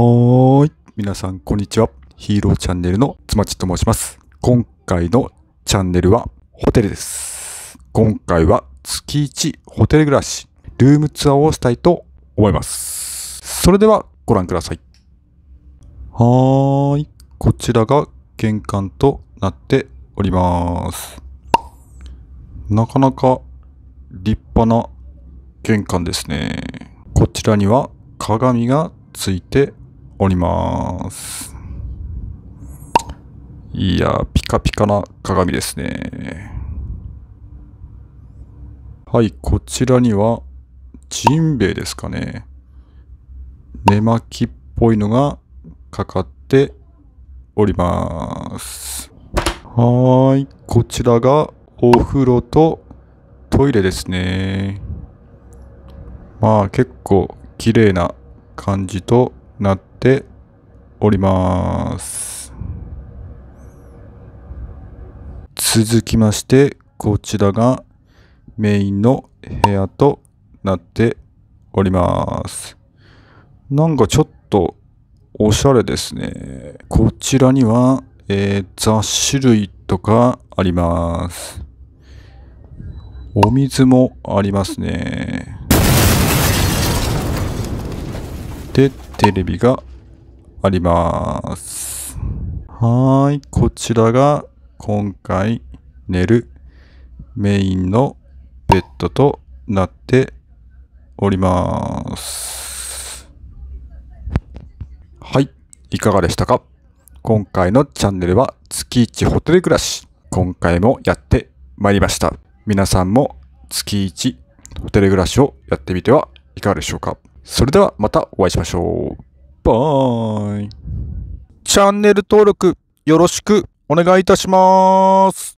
はーい。皆さん、こんにちは。ヒーローチャンネルのつまちと申します。今回のチャンネルはホテルです。今回は月1ホテル暮らし、ルームツアーをしたいと思います。それではご覧ください。はーい。こちらが玄関となっております。なかなか立派な玄関ですね。こちらには鏡がついております。いや、ピカピカな鏡ですね。はい、こちらには、ジンベエですかね。寝巻きっぽいのがかかっております。はーい、こちらがお風呂とトイレですね。まあ結構綺麗な感じとなってております。続きまして、こちらがメインの部屋となっております。なんかちょっとおしゃれですね。こちらには、えー、雑種類とかあります。お水もありますね。で、テレビがあります。はい、こちらが今回寝るメインのベッドとなっております。はい、いかがでしたか今回のチャンネルは月一ホテル暮らし。今回もやってまいりました。皆さんも月一ホテル暮らしをやってみてはいかがでしょうかそれではまたお会いしましょう。バイ。チャンネル登録よろしくお願いいたします。